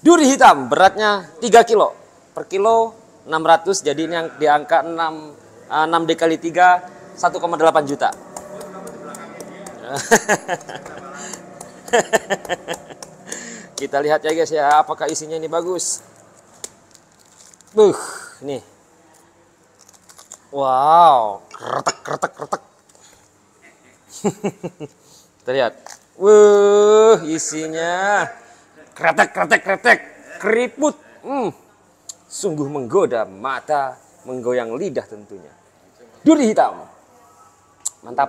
Duri hitam beratnya 3 kilo. Per kilo 600 jadi ini yang di angka 6 6 eh, dikali 3 1,8 juta. Kita lihat ya guys ya apakah isinya ini bagus. Buh, nih. Wow, retak retak retak. Kita lihat. Wuh, isinya kretek, kretek, kretek, keriput. Hmm. Sungguh menggoda mata, menggoyang lidah tentunya. Duri hitam. Mantap.